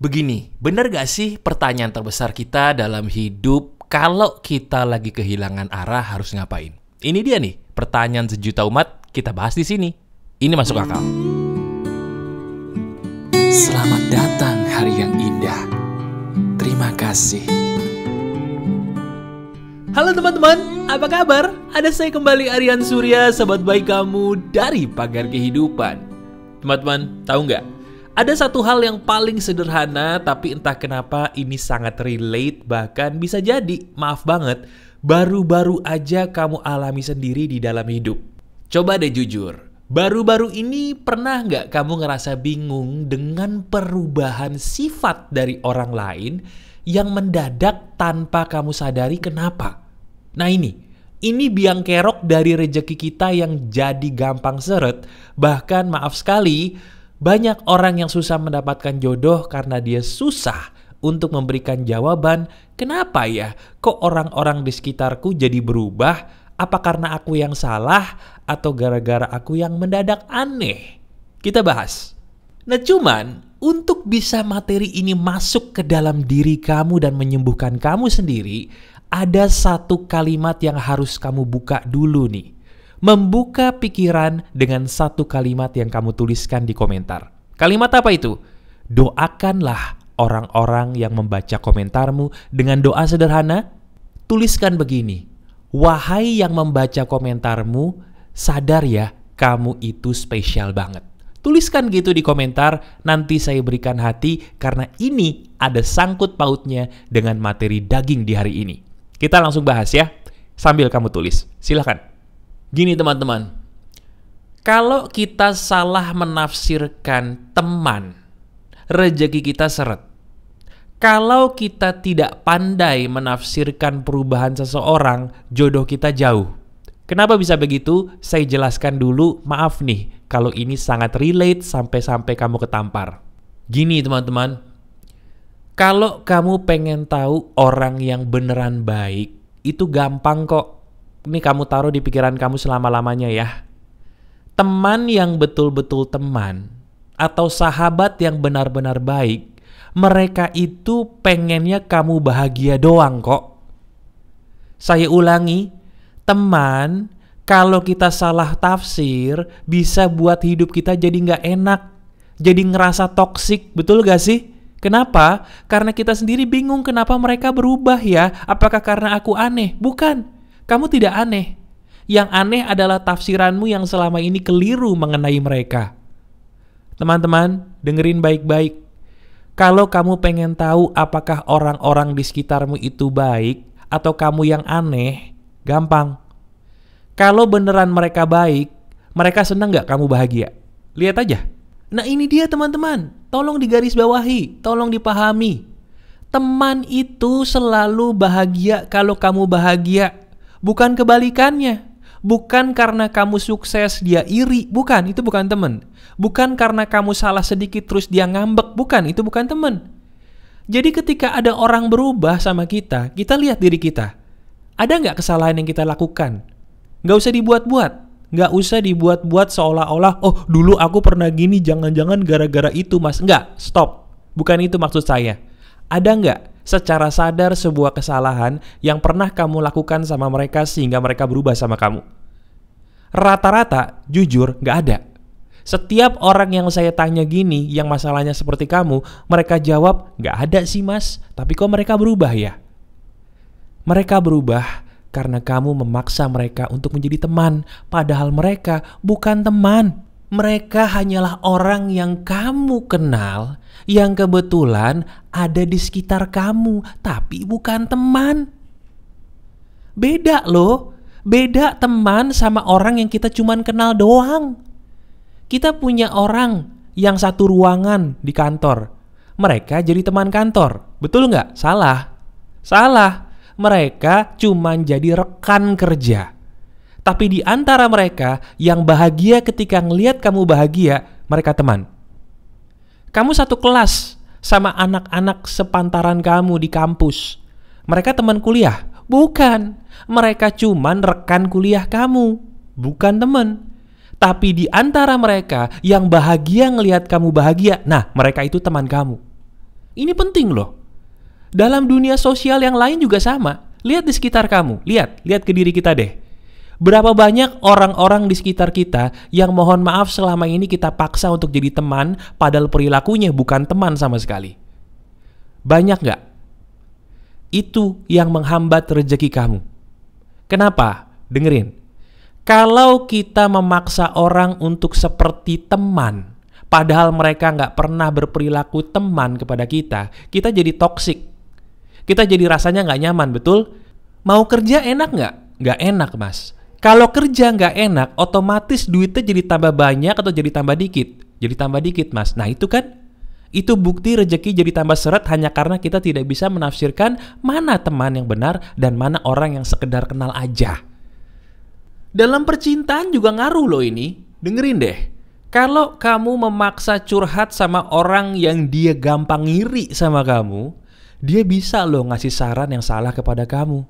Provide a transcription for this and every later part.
Begini, benar gak sih pertanyaan terbesar kita dalam hidup kalau kita lagi kehilangan arah harus ngapain? Ini dia nih, pertanyaan sejuta umat kita bahas di sini. Ini masuk akal. Selamat datang hari yang indah. Terima kasih. Halo teman-teman, apa kabar? Ada saya kembali Aryan Surya, sahabat baik kamu dari Pagar Kehidupan. Teman-teman, tahu nggak? Ada satu hal yang paling sederhana, tapi entah kenapa ini sangat relate, bahkan bisa jadi, maaf banget, baru-baru aja kamu alami sendiri di dalam hidup. Coba deh jujur, baru-baru ini pernah nggak kamu ngerasa bingung dengan perubahan sifat dari orang lain yang mendadak tanpa kamu sadari kenapa? Nah ini, ini biang kerok dari rejeki kita yang jadi gampang seret. Bahkan maaf sekali, banyak orang yang susah mendapatkan jodoh karena dia susah untuk memberikan jawaban, kenapa ya kok orang-orang di sekitarku jadi berubah? Apa karena aku yang salah atau gara-gara aku yang mendadak aneh? Kita bahas. Nah cuman, untuk bisa materi ini masuk ke dalam diri kamu dan menyembuhkan kamu sendiri, ada satu kalimat yang harus kamu buka dulu nih membuka pikiran dengan satu kalimat yang kamu tuliskan di komentar. Kalimat apa itu? Doakanlah orang-orang yang membaca komentarmu dengan doa sederhana. Tuliskan begini, Wahai yang membaca komentarmu, sadar ya kamu itu spesial banget. Tuliskan gitu di komentar, nanti saya berikan hati karena ini ada sangkut pautnya dengan materi daging di hari ini. Kita langsung bahas ya, sambil kamu tulis. Silahkan. Gini teman-teman, kalau kita salah menafsirkan teman, rejeki kita seret. Kalau kita tidak pandai menafsirkan perubahan seseorang, jodoh kita jauh. Kenapa bisa begitu? Saya jelaskan dulu, maaf nih, kalau ini sangat relate sampai-sampai kamu ketampar. Gini teman-teman, kalau kamu pengen tahu orang yang beneran baik, itu gampang kok ini kamu taruh di pikiran kamu selama-lamanya ya. Teman yang betul-betul teman atau sahabat yang benar-benar baik, mereka itu pengennya kamu bahagia doang kok. Saya ulangi, teman kalau kita salah tafsir bisa buat hidup kita jadi nggak enak, jadi ngerasa toksik, betul gak sih? Kenapa? Karena kita sendiri bingung kenapa mereka berubah ya. Apakah karena aku aneh? Bukan kamu tidak aneh. Yang aneh adalah tafsiranmu yang selama ini keliru mengenai mereka. Teman-teman, dengerin baik-baik. Kalau kamu pengen tahu apakah orang-orang di sekitarmu itu baik atau kamu yang aneh, gampang. Kalau beneran mereka baik, mereka senang gak kamu bahagia? Lihat aja. Nah ini dia teman-teman, tolong digarisbawahi, tolong dipahami. Teman itu selalu bahagia kalau kamu bahagia. Bukan kebalikannya. Bukan karena kamu sukses dia iri, bukan, itu bukan temen. Bukan karena kamu salah sedikit terus dia ngambek, bukan, itu bukan temen. Jadi ketika ada orang berubah sama kita, kita lihat diri kita. Ada nggak kesalahan yang kita lakukan? Nggak usah dibuat-buat. Nggak usah dibuat-buat seolah-olah, oh dulu aku pernah gini, jangan-jangan gara-gara itu mas. Nggak, stop. Bukan itu maksud saya. Ada nggak secara sadar sebuah kesalahan yang pernah kamu lakukan sama mereka sehingga mereka berubah sama kamu? Rata-rata, jujur, nggak ada. Setiap orang yang saya tanya gini, yang masalahnya seperti kamu, mereka jawab, nggak ada sih mas, tapi kok mereka berubah ya? Mereka berubah karena kamu memaksa mereka untuk menjadi teman, padahal mereka bukan teman. Mereka hanyalah orang yang kamu kenal yang kebetulan ada di sekitar kamu, tapi bukan teman. Beda loh, beda teman sama orang yang kita cuman kenal doang. Kita punya orang yang satu ruangan di kantor. Mereka jadi teman kantor. Betul nggak? Salah. Salah. Mereka cuman jadi rekan kerja. Tapi di antara mereka yang bahagia ketika ngelihat kamu bahagia, mereka teman. Kamu satu kelas sama anak-anak sepantaran kamu di kampus. Mereka teman kuliah? Bukan. Mereka cuman rekan kuliah kamu, bukan teman. Tapi di antara mereka yang bahagia ngelihat kamu bahagia, nah mereka itu teman kamu. Ini penting loh. Dalam dunia sosial yang lain juga sama. Lihat di sekitar kamu, lihat, lihat ke diri kita deh. Berapa banyak orang-orang di sekitar kita yang mohon maaf selama ini kita paksa untuk jadi teman, padahal perilakunya bukan teman sama sekali. Banyak nggak? Itu yang menghambat rezeki kamu. Kenapa? Dengerin. Kalau kita memaksa orang untuk seperti teman, padahal mereka nggak pernah berperilaku teman kepada kita, kita jadi toksik. Kita jadi rasanya nggak nyaman, betul? Mau kerja enak nggak? Nggak enak, mas. Kalau kerja nggak enak, otomatis duitnya jadi tambah banyak atau jadi tambah dikit. Jadi tambah dikit, Mas. Nah, itu kan itu bukti rejeki jadi tambah seret hanya karena kita tidak bisa menafsirkan mana teman yang benar dan mana orang yang sekedar kenal aja. Dalam percintaan juga ngaruh loh ini. Dengerin deh. Kalau kamu memaksa curhat sama orang yang dia gampang ngiri sama kamu, dia bisa loh ngasih saran yang salah kepada kamu.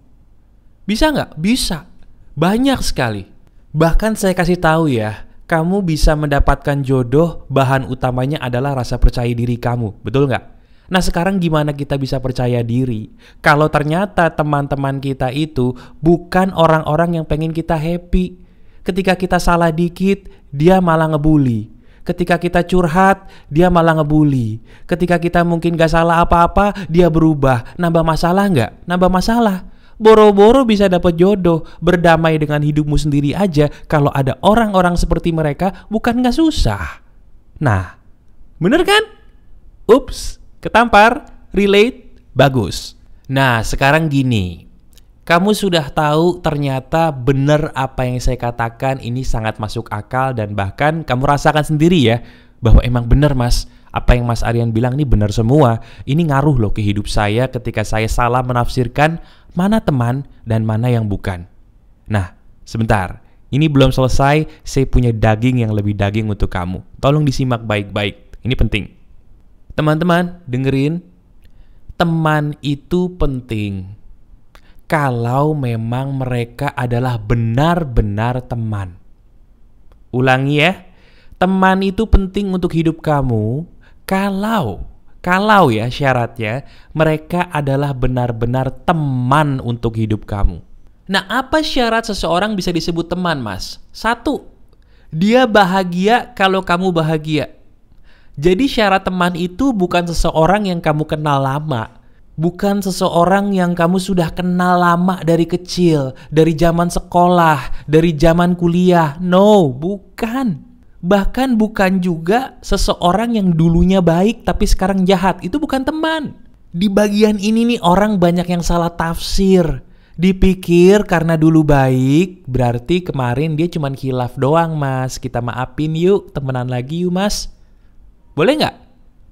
Bisa nggak? Bisa. Banyak sekali. Bahkan saya kasih tahu ya, kamu bisa mendapatkan jodoh bahan utamanya adalah rasa percaya diri kamu. Betul nggak? Nah sekarang gimana kita bisa percaya diri? Kalau ternyata teman-teman kita itu bukan orang-orang yang pengen kita happy. Ketika kita salah dikit, dia malah ngebully. Ketika kita curhat, dia malah ngebully. Ketika kita mungkin gak salah apa-apa, dia berubah. Nambah masalah nggak? Nambah masalah boro-boro bisa dapat jodoh. Berdamai dengan hidupmu sendiri aja kalau ada orang-orang seperti mereka bukan nggak susah. Nah, bener kan? Ups, ketampar, relate, bagus. Nah, sekarang gini, kamu sudah tahu ternyata benar apa yang saya katakan ini sangat masuk akal dan bahkan kamu rasakan sendiri ya bahwa emang benar mas apa yang Mas Aryan bilang ini benar semua. Ini ngaruh loh ke hidup saya ketika saya salah menafsirkan mana teman dan mana yang bukan. Nah, sebentar. Ini belum selesai, saya punya daging yang lebih daging untuk kamu. Tolong disimak baik-baik. Ini penting. Teman-teman, dengerin. Teman itu penting. Kalau memang mereka adalah benar-benar teman. Ulangi ya. Teman itu penting untuk hidup kamu kalau kalau ya syaratnya mereka adalah benar-benar teman untuk hidup kamu. Nah, apa syarat seseorang bisa disebut teman, Mas? Satu, dia bahagia kalau kamu bahagia. Jadi syarat teman itu bukan seseorang yang kamu kenal lama, bukan seseorang yang kamu sudah kenal lama dari kecil, dari zaman sekolah, dari zaman kuliah. No, bukan bahkan bukan juga seseorang yang dulunya baik tapi sekarang jahat. Itu bukan teman. Di bagian ini nih orang banyak yang salah tafsir. Dipikir karena dulu baik, berarti kemarin dia cuma hilaf doang mas. Kita maafin yuk, temenan lagi yuk mas. Boleh nggak?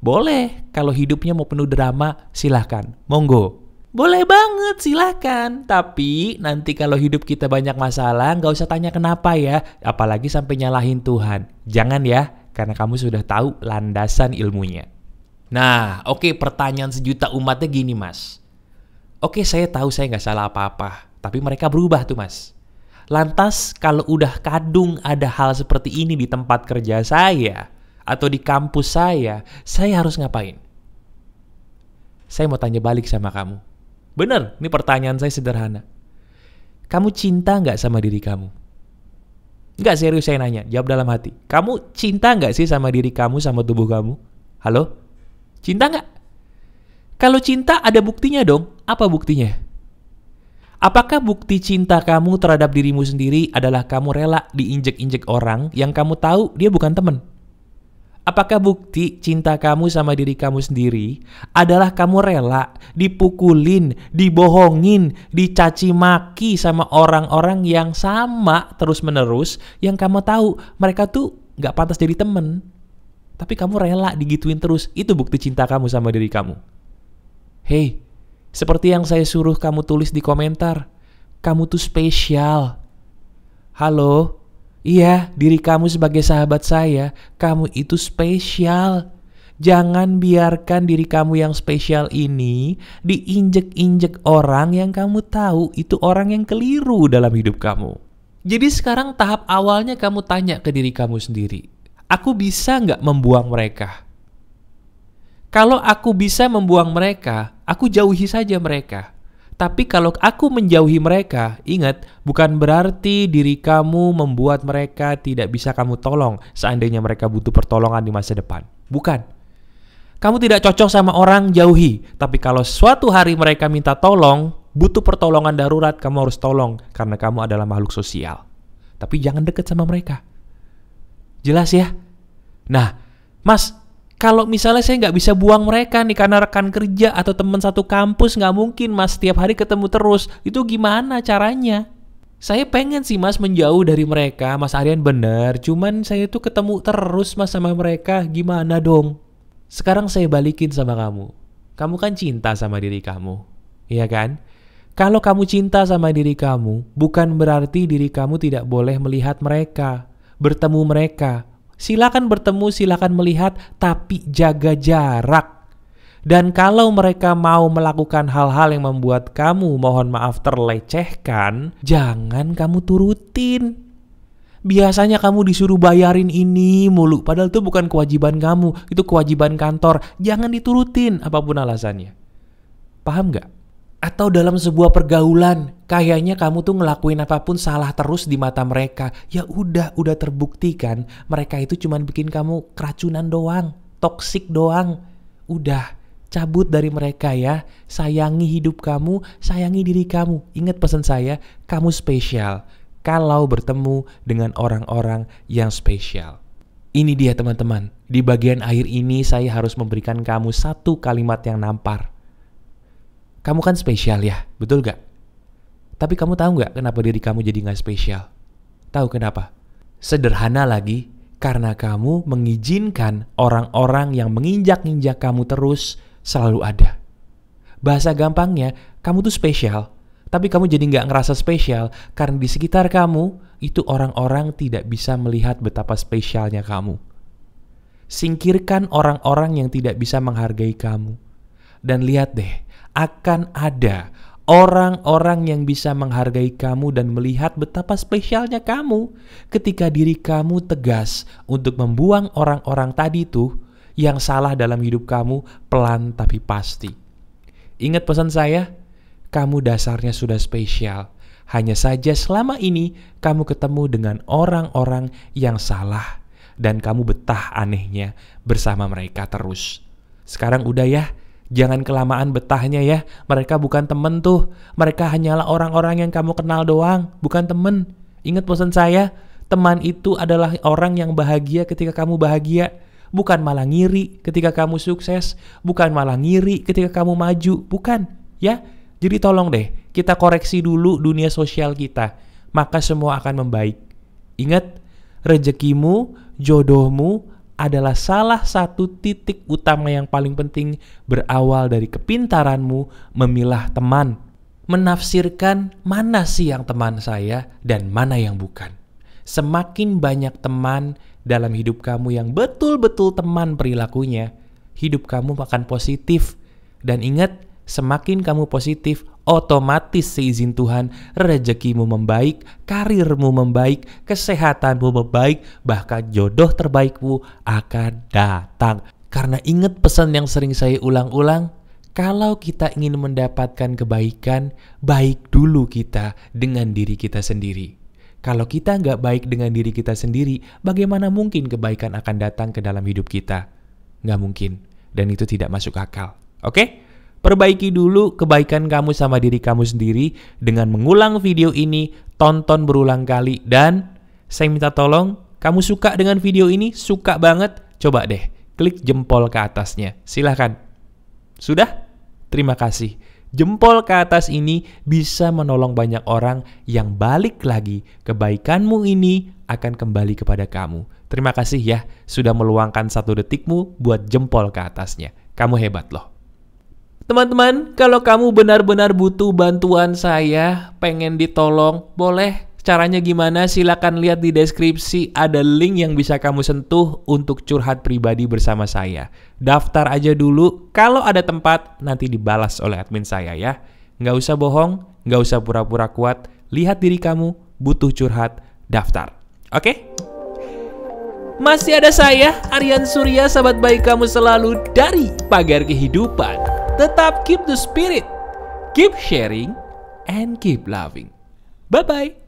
Boleh, kalau hidupnya mau penuh drama silahkan, monggo. Boleh banget, silahkan. Tapi nanti kalau hidup kita banyak masalah, nggak usah tanya kenapa ya. Apalagi sampai nyalahin Tuhan. Jangan ya, karena kamu sudah tahu landasan ilmunya. Nah, oke okay, pertanyaan sejuta umatnya gini mas. Oke okay, saya tahu saya nggak salah apa-apa, tapi mereka berubah tuh mas. Lantas kalau udah kadung ada hal seperti ini di tempat kerja saya, atau di kampus saya, saya harus ngapain? Saya mau tanya balik sama kamu. Bener, ini pertanyaan saya sederhana. Kamu cinta nggak sama diri kamu? Nggak serius saya nanya, jawab dalam hati. Kamu cinta nggak sih sama diri kamu, sama tubuh kamu? Halo? Cinta nggak? Kalau cinta ada buktinya dong. Apa buktinya? Apakah bukti cinta kamu terhadap dirimu sendiri adalah kamu rela diinjek-injek orang yang kamu tahu dia bukan temen? Apakah bukti cinta kamu sama diri kamu sendiri adalah kamu rela dipukulin, dibohongin, dicaci maki sama orang-orang yang sama terus-menerus yang kamu tahu mereka tuh nggak pantas jadi temen. Tapi kamu rela digituin terus, itu bukti cinta kamu sama diri kamu. Hei, seperti yang saya suruh kamu tulis di komentar, kamu tuh spesial. Halo, Iya, diri kamu sebagai sahabat saya, kamu itu spesial. Jangan biarkan diri kamu yang spesial ini diinjek-injek orang yang kamu tahu itu orang yang keliru dalam hidup kamu. Jadi sekarang tahap awalnya kamu tanya ke diri kamu sendiri, aku bisa nggak membuang mereka? Kalau aku bisa membuang mereka, aku jauhi saja mereka. Tapi kalau aku menjauhi mereka, ingat, bukan berarti diri kamu membuat mereka tidak bisa kamu tolong seandainya mereka butuh pertolongan di masa depan. Bukan. Kamu tidak cocok sama orang, jauhi. Tapi kalau suatu hari mereka minta tolong, butuh pertolongan darurat, kamu harus tolong karena kamu adalah makhluk sosial. Tapi jangan deket sama mereka. Jelas ya? Nah, Mas, kalau misalnya saya nggak bisa buang mereka nih karena rekan kerja atau teman satu kampus nggak mungkin mas setiap hari ketemu terus itu gimana caranya saya pengen sih mas menjauh dari mereka mas Aryan bener cuman saya tuh ketemu terus mas sama mereka gimana dong sekarang saya balikin sama kamu kamu kan cinta sama diri kamu iya kan kalau kamu cinta sama diri kamu bukan berarti diri kamu tidak boleh melihat mereka bertemu mereka Silakan bertemu, silakan melihat, tapi jaga jarak. Dan kalau mereka mau melakukan hal-hal yang membuat kamu, mohon maaf, terlecehkan, jangan kamu turutin. Biasanya kamu disuruh bayarin ini mulu, padahal itu bukan kewajiban kamu, itu kewajiban kantor. Jangan diturutin apapun alasannya. Paham nggak? atau dalam sebuah pergaulan kayaknya kamu tuh ngelakuin apapun salah terus di mata mereka ya udah udah terbukti kan mereka itu cuma bikin kamu keracunan doang toksik doang udah cabut dari mereka ya sayangi hidup kamu sayangi diri kamu ingat pesan saya kamu spesial kalau bertemu dengan orang-orang yang spesial ini dia teman-teman di bagian akhir ini saya harus memberikan kamu satu kalimat yang nampar kamu kan spesial ya, betul gak? Tapi kamu tahu gak kenapa diri kamu jadi gak spesial? Tahu kenapa? Sederhana lagi, karena kamu mengizinkan orang-orang yang menginjak-injak kamu terus selalu ada. Bahasa gampangnya, kamu tuh spesial, tapi kamu jadi nggak ngerasa spesial karena di sekitar kamu itu orang-orang tidak bisa melihat betapa spesialnya kamu. Singkirkan orang-orang yang tidak bisa menghargai kamu. Dan lihat deh, akan ada orang-orang yang bisa menghargai kamu dan melihat betapa spesialnya kamu ketika diri kamu tegas untuk membuang orang-orang tadi itu yang salah dalam hidup kamu pelan tapi pasti. Ingat pesan saya, kamu dasarnya sudah spesial. Hanya saja selama ini kamu ketemu dengan orang-orang yang salah dan kamu betah anehnya bersama mereka terus. Sekarang udah ya, Jangan kelamaan betahnya ya, mereka bukan temen tuh. Mereka hanyalah orang-orang yang kamu kenal doang, bukan temen. Ingat pesan saya, teman itu adalah orang yang bahagia ketika kamu bahagia. Bukan malah ngiri ketika kamu sukses, bukan malah ngiri ketika kamu maju, bukan. Ya, jadi tolong deh, kita koreksi dulu dunia sosial kita. Maka semua akan membaik. Ingat, rezekimu, jodohmu, adalah salah satu titik utama yang paling penting berawal dari kepintaranmu memilah teman, menafsirkan mana sih yang teman saya dan mana yang bukan. Semakin banyak teman dalam hidup kamu yang betul-betul teman perilakunya, hidup kamu akan positif. Dan ingat, semakin kamu positif, otomatis seizin Tuhan rezekimu membaik, karirmu membaik, kesehatanmu membaik, bahkan jodoh terbaikmu akan datang. Karena ingat pesan yang sering saya ulang-ulang, kalau kita ingin mendapatkan kebaikan, baik dulu kita dengan diri kita sendiri. Kalau kita nggak baik dengan diri kita sendiri, bagaimana mungkin kebaikan akan datang ke dalam hidup kita? Nggak mungkin, dan itu tidak masuk akal. Oke? Okay? Perbaiki dulu kebaikan kamu sama diri kamu sendiri dengan mengulang video ini, tonton berulang kali, dan saya minta tolong, kamu suka dengan video ini, suka banget, coba deh, klik jempol ke atasnya. Silahkan. Sudah? Terima kasih. Jempol ke atas ini bisa menolong banyak orang yang balik lagi. Kebaikanmu ini akan kembali kepada kamu. Terima kasih ya, sudah meluangkan satu detikmu buat jempol ke atasnya. Kamu hebat loh. Teman-teman, kalau kamu benar-benar butuh bantuan saya, pengen ditolong, boleh Caranya gimana? Silahkan lihat di deskripsi. Ada link yang bisa kamu sentuh untuk curhat pribadi bersama saya. Daftar aja dulu. Kalau ada tempat, nanti dibalas oleh admin saya ya. Nggak usah bohong, nggak usah pura-pura kuat. Lihat diri kamu, butuh curhat, daftar. Oke? Masih ada saya, Aryan Surya, sahabat baik kamu selalu dari Pagar Kehidupan. Tetap keep the spirit, keep sharing, and keep loving. Bye-bye.